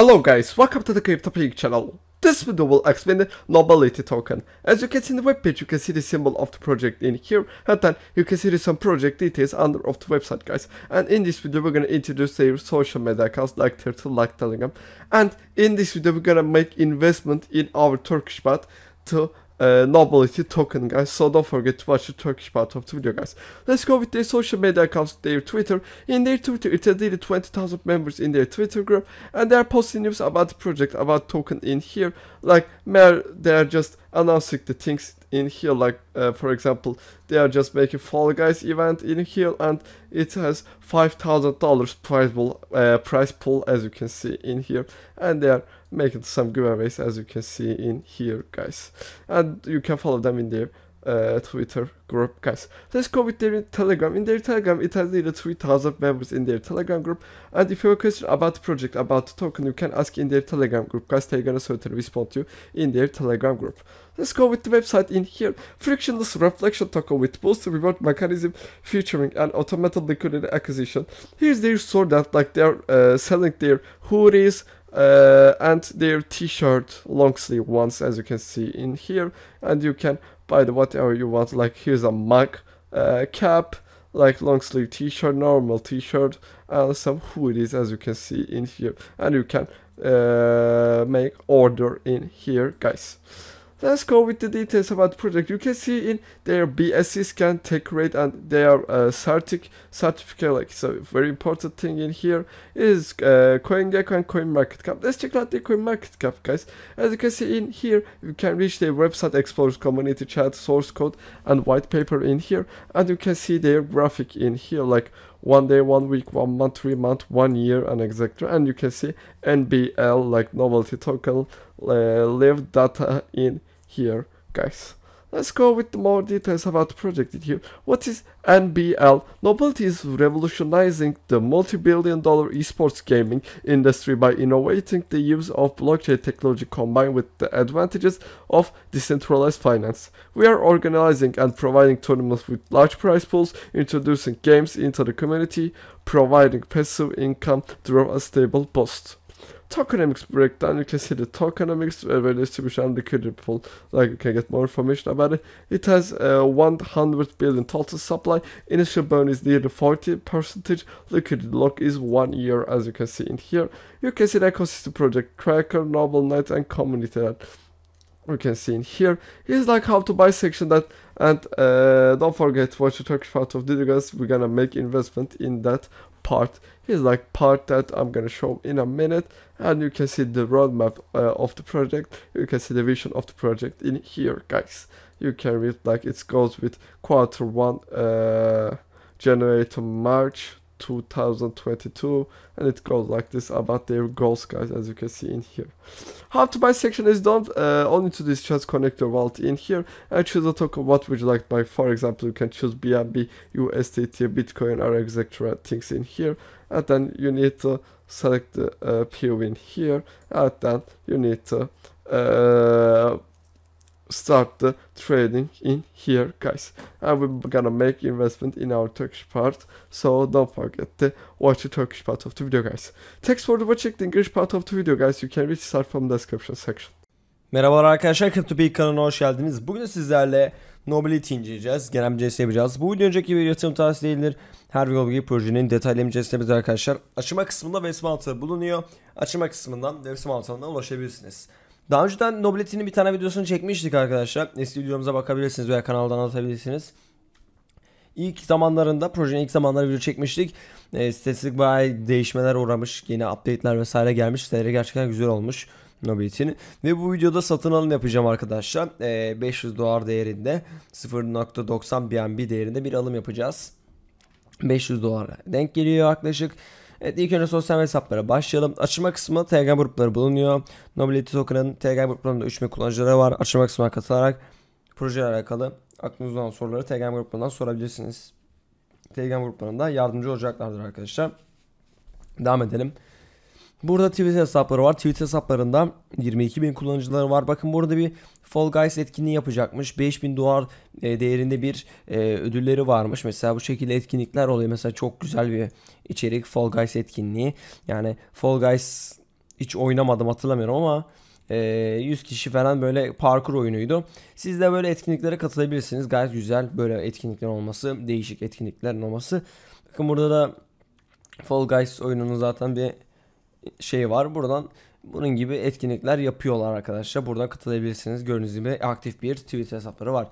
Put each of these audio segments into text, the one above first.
Hello guys, welcome to the Crypto channel. This video will explain the Nobility token. As you can see in the webpage, you can see the symbol of the project in here, and then you can see some project details under of the website, guys. And in this video, we're gonna introduce their social media accounts like Turtle, like Telegram. And in this video, we're gonna make investment in our Turkish bot to uh, novelty token, guys. So don't forget to watch the Turkish part of the video, guys. Let's go with their social media accounts, their Twitter. In their Twitter, it has nearly 20,000 members in their Twitter group, and they are posting news about the project, about token in here. Like, they are just announcing the things in here like uh, for example they are just making fall guys event in here and it has five thousand dollars prize pool uh, prize pool as you can see in here and they are making some giveaways as you can see in here guys and you can follow them in their uh, Twitter group guys. Let's go with their Telegram. In their Telegram, it has nearly 3,000 members in their Telegram group. And if you have a question about the project, about the token, you can ask in their Telegram group guys. They're gonna certainly respond to you in their Telegram group. Let's go with the website in here. Frictionless reflection token with boost reward mechanism featuring an automated liquidity acquisition. Here's their store that like they're uh, selling their hoodies, uh, and their t-shirt long sleeve ones as you can see in here and you can buy the whatever you want like here's a mug uh, cap like long sleeve t-shirt normal t-shirt and some hoodies as you can see in here and you can uh, make order in here guys Let's go with the details about the project. You can see in their BSc scan tech rate and their uh, certic certificate. Like so, very important thing in here is uh, CoinGecko and CoinMarketCap. Let's check out the CoinMarketCap, guys. As you can see in here, you can reach their website explorers community chat, source code, and white paper in here, and you can see their graphic in here, like one day, one week, one month, three month, one year, and etc. And you can see NBL like novelty token uh, live data in here, guys. Let's go with more details about Project here. What is NBL? Nobility is revolutionizing the multi-billion dollar esports gaming industry by innovating the use of blockchain technology combined with the advantages of decentralized finance. We are organizing and providing tournaments with large prize pools, introducing games into the community, providing passive income through a stable post tokenomics breakdown, you can see the tokenomics uh, where distribution and liquidity pool, like you can get more information about it. It has uh, 100 billion total supply, initial burn is near the 40 percentage, liquidity lock is one year as you can see in here. You can see the ecosystem project, Cracker, Noble Knight and Community that you can see in here is like how to buy section that and uh, don't forget watch the Turkish part of guys we're gonna make investment in that part is like part that I'm gonna show in a minute and you can see the roadmap uh, of the project you can see the vision of the project in here guys you can read like it goes with quarter one uh, January to March 2022 and it goes like this about their goals guys as you can see in here how to buy section is done uh, only to this just connect your wallet in here and choose a token what would you like to buy for example you can choose BNB USDT Bitcoin or etc things in here and then you need to select the uh, in here and then you need to uh, start the trading in here guys and we're gonna make investment in our Turkish part so don't forget to watch the Turkish part of the video guys. Thanks for watching the English part of the video guys you can reach start from the description section. Merhaba arkadaşlar CryptoPeak kanalına hoş geldiniz. Bugün sizlerle Nobility inceleyeceğiz. Genel mücadele yapacağız. Bu video önceki bir yatırım tavsiye edilir. Her bir bilgi projenin detaylı mücadelesi arkadaşlar. Açıma kısmında web altı bulunuyor. Açıma kısmından web altından ulaşabilirsiniz. Daha önceden Noblet'inin bir tane videosunu çekmiştik arkadaşlar. Eski videomuza bakabilirsiniz veya kanaldan atabilirsiniz. İlk zamanlarında projenin ilk zamanları video çekmiştik. E, sitesi bayağı değişmeler uğramış. Yeni update'ler vesaire gelmiş. Siteleri gerçekten güzel olmuş. Noblet'in. Ve bu videoda satın alım yapacağım arkadaşlar. E, 500 dolar değerinde 0.90 BNB değerinde bir alım yapacağız. 500 dolara denk geliyor yaklaşık. Evet ilk önce sosyal hesaplara başlayalım. Açılma kısmı Telegram grupları bulunuyor. Nobility Token'ın Telegram gruplarında 3000 kullanıcıları var. Açılma kısmına katılarak projeyle alakalı aklınızda olan soruları Telegram gruplarından sorabilirsiniz. Telegram gruplarında yardımcı olacaklardır arkadaşlar. Devam edelim. Burada Twitter hesapları var. Twitter hesaplarında 22 bin kullanıcıları var. Bakın burada bir Fall Guys etkinliği yapacakmış. 5000 dolar e, değerinde bir e, ödülleri varmış. Mesela bu şekilde etkinlikler oluyor. Mesela çok güzel bir içerik Fall Guys etkinliği. Yani Fall Guys hiç oynamadım hatırlamıyorum ama 100 e, kişi falan böyle parkur oyunuydu. Siz de böyle etkinliklere katılabilirsiniz. Gayet güzel böyle etkinlikler olması, değişik etkinliklerin olması. Bakın burada da Fall Guys oyununun zaten bir şey var. Buradan bunun gibi etkinlikler yapıyorlar arkadaşlar. Buradan katılabilirsiniz. Gördüğünüz gibi aktif bir Twitter hesapları var.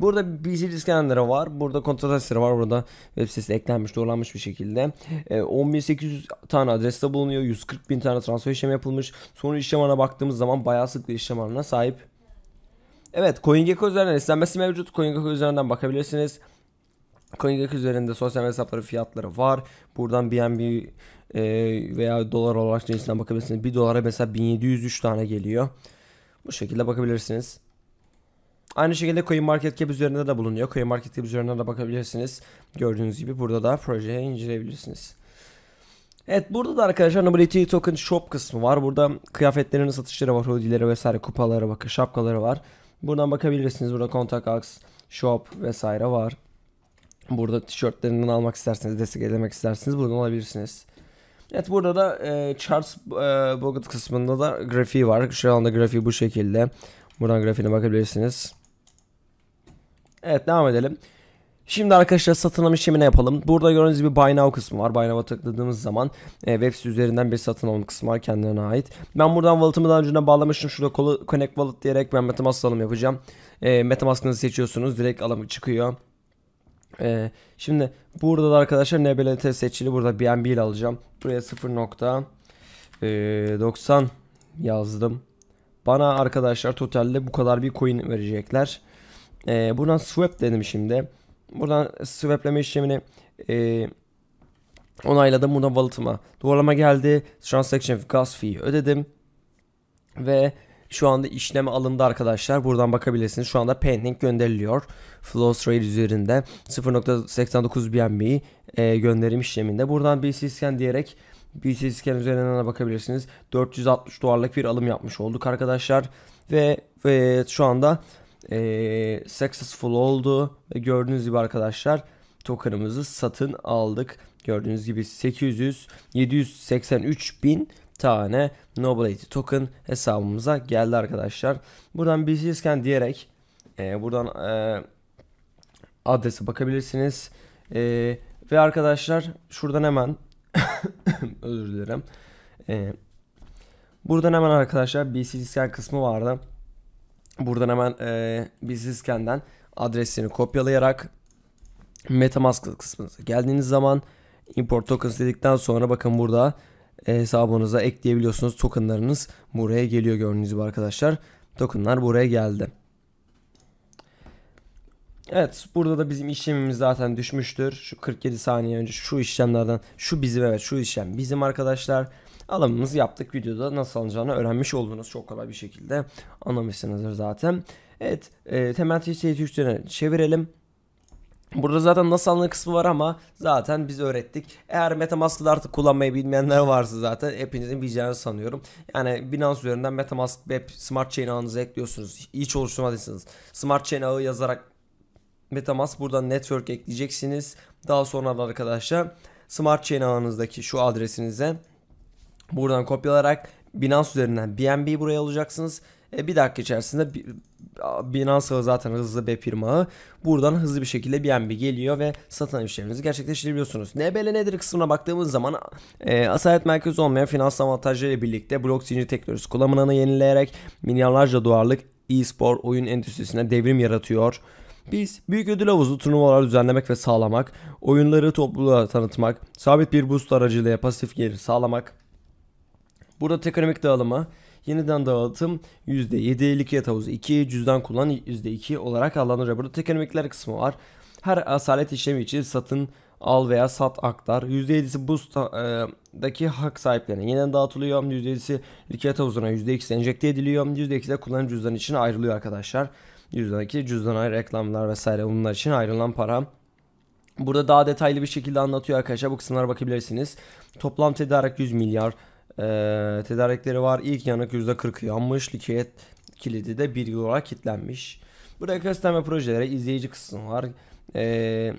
Burada BC Discander'ı var. Burada kontrol var. Burada web sitesi eklenmiş, doğrulanmış bir şekilde. E, ee, 10.800 tane adreste bulunuyor. 140 bin tane transfer işlemi yapılmış. Sonra işlem ana baktığımız zaman bayağı sık bir işlem ağına sahip. Evet CoinGecko üzerinden istenmesi mevcut. CoinGecko üzerinden bakabilirsiniz. CoinGecko üzerinde sosyal hesapları fiyatları var. Buradan BNB e, veya dolar olarak cinsinden bakabilirsiniz. 1 dolara mesela 1703 tane geliyor. Bu şekilde bakabilirsiniz. Aynı şekilde CoinMarketCap üzerinde de bulunuyor. CoinMarketCap üzerinde de bakabilirsiniz. Gördüğünüz gibi burada da projeye inceleyebilirsiniz. Evet burada da arkadaşlar Nobility Token Shop kısmı var. Burada kıyafetlerin satışları var. Hoodileri vesaire kupaları bakın şapkaları var. Buradan bakabilirsiniz. Burada Contact Axe, Shop vesaire var. Burada tişörtlerinden almak isterseniz, desteklemek isterseniz buradan alabilirsiniz. Evet burada da e, Charts e, Bogat kısmında da grafiği var. Şu anda grafiği bu şekilde. Buradan grafiğine bakabilirsiniz. Evet devam edelim. Şimdi arkadaşlar satın alım işlemini yapalım. Burada gördüğünüz gibi Buy Now kısmı var. Buy Now'a tıkladığımız zaman e, web sitesi üzerinden bir satın alım kısmı var kendilerine ait. Ben buradan wallet'ımı daha önceden bağlamıştım. Şurada Connect Wallet diyerek ben Metamask alım yapacağım. E, Metamask'ını seçiyorsunuz. Direkt alım çıkıyor. Ee, şimdi burada da arkadaşlar nebelete seçili burada BNB ile alacağım. Buraya 0.90 e, yazdım. Bana arkadaşlar totalde bu kadar bir coin verecekler. Ee, buradan swap dedim şimdi. Buradan swapleme işlemini e, onayladım. Buradan valutıma duvarlama geldi. Transaction gas fee ödedim. Ve şu anda işleme alındı arkadaşlar. Buradan bakabilirsiniz. Şu anda pending gönderiliyor. Flows Rail üzerinde 0.89 BNB e, gönderim işleminde. Buradan BC scan diyerek BC scan üzerinden bakabilirsiniz. 460 dolarlık bir alım yapmış olduk arkadaşlar. Ve, ve şu anda e, successful oldu. Ve gördüğünüz gibi arkadaşlar tokenımızı satın aldık. Gördüğünüz gibi 800 783 bin tane Nobility Token hesabımıza geldi arkadaşlar. Buradan BC Scan diyerek e, buradan e, adrese bakabilirsiniz. E, ve arkadaşlar şuradan hemen özür dilerim. E, buradan hemen arkadaşlar BC Scan kısmı vardı. Buradan hemen e, BC adresini kopyalayarak Metamask kısmınıza geldiğiniz zaman import tokens dedikten sonra bakın burada e, hesabınıza ekleyebiliyorsunuz. Tokenlarınız buraya geliyor gördüğünüz gibi arkadaşlar. Tokenlar buraya geldi. Evet burada da bizim işlemimiz zaten düşmüştür. Şu 47 saniye önce şu işlemlerden şu bizim evet şu işlem bizim arkadaşlar. Alımımızı yaptık videoda nasıl alınacağını öğrenmiş oldunuz çok kolay bir şekilde anlamışsınızdır zaten. Evet e, temel teşhis çevirelim. Burada zaten nasıl alınır kısmı var ama zaten biz öğrettik. Eğer Metamask'ı artık kullanmayı bilmeyenler varsa zaten hepinizin bileceğini sanıyorum. Yani Binance üzerinden Metamask web smart chain ağınıza ekliyorsunuz. Hiç oluşturmadıysanız. Smart chain ağı yazarak Metamask buradan network ekleyeceksiniz. Daha sonra da arkadaşlar smart chain ağınızdaki şu adresinize buradan kopyalarak Binance üzerinden BNB buraya alacaksınız. E, bir dakika içerisinde Binance zaten hızlı bir firma Buradan hızlı bir şekilde bir BNB geliyor ve satın işleminizi gerçekleştirebiliyorsunuz. NBL nedir kısmına baktığımız zaman e, asalet merkezi olmayan finans avantajları birlikte blok zincir teknolojisi kullanımını yenileyerek milyarlarca duvarlık e-spor oyun endüstrisine devrim yaratıyor. Biz büyük ödül havuzu turnuvalar düzenlemek ve sağlamak, oyunları topluluğa tanıtmak, sabit bir boost aracılığıyla pasif gelir sağlamak, burada ekonomik dağılımı, Yeniden dağıtım %7'lik yat havuzu 2, cüzdan kullan %2 olarak adlandırılıyor. Burada tekerlemekler kısmı var. Her asalet işlemi için satın al veya sat aktar. %7'si boost'daki hak sahiplerine yeniden dağıtılıyor. %7'si likit havuzuna %2'si enjekte ediliyor. %2'si de kullanıcı cüzdan için ayrılıyor arkadaşlar. cüzdan ayrı reklamlar vesaire bunlar için ayrılan para. Burada daha detaylı bir şekilde anlatıyor arkadaşlar. Bu kısımlara bakabilirsiniz. Toplam tedarik 100 milyar ee, tedarikleri var. İlk yanık %40 yanmış. Likit kilidi de bir yıl olarak kilitlenmiş. Burada ekosistem ve projelere izleyici kısmı var. Ee,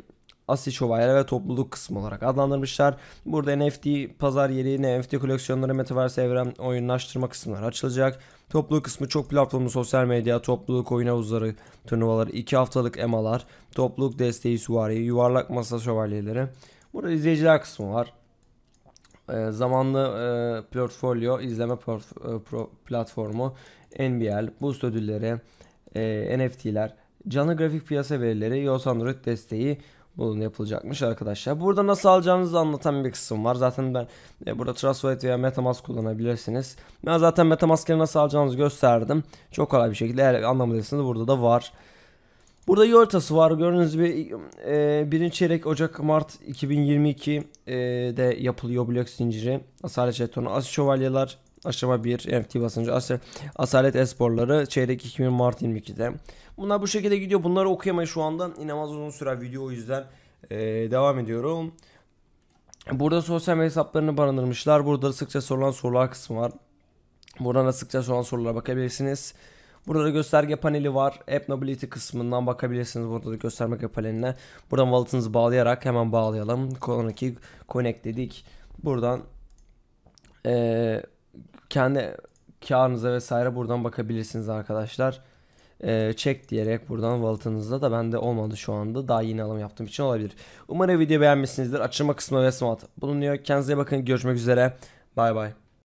Asi Şövalye ve topluluk kısmı olarak adlandırmışlar. Burada NFT pazar yeri, NFT koleksiyonları, metaverse evren oyunlaştırma kısımları açılacak. Topluluk kısmı çok platformlu sosyal medya, topluluk oyun havuzları, turnuvaları, 2 haftalık emalar, topluluk desteği süvari, yuvarlak masa şövalyeleri. Burada izleyiciler kısmı var e, zamanlı e, portfolyo izleme porf, e, pro, platformu, NBL, Boost ödülleri, e, NFT'ler, canlı grafik piyasa verileri, iOS Android desteği bunun yapılacakmış arkadaşlar. Burada nasıl alacağınızı anlatan bir kısım var. Zaten ben e, burada Trust Wallet veya Metamask kullanabilirsiniz. Ben zaten Metamask'leri nasıl alacağınızı gösterdim. Çok kolay bir şekilde eğer anlamı burada da var. Burada yörtası var. Gördüğünüz gibi e, birinci çeyrek Ocak Mart 2022'de e, yapılıyor blok zinciri. Asalet jetonu, as şövalyeler, aşama 1, NFT basıncı, as asalet esporları çeyrek 2000 Mart 22'de. Bunlar bu şekilde gidiyor. Bunları okuyamayız şu anda. İnanılmaz uzun süre video o yüzden e, devam ediyorum. Burada sosyal medya hesaplarını barındırmışlar. Burada sıkça sorulan sorular kısmı var. burada da sıkça sorulan sorulara bakabilirsiniz. Burada gösterge paneli var. App Nobility kısmından bakabilirsiniz. Burada da gösterge paneline. Buradan wallet'ınızı bağlayarak hemen bağlayalım. Konaki connect dedik. Buradan e, kendi karınıza vesaire buradan bakabilirsiniz arkadaşlar. E, check diyerek buradan wallet'ınızda da bende olmadı şu anda. Daha yeni alım yaptığım için olabilir. Umarım video beğenmişsinizdir. Açılma kısmı ve smart bulunuyor. Kendinize bakın. Görüşmek üzere. Bay bay.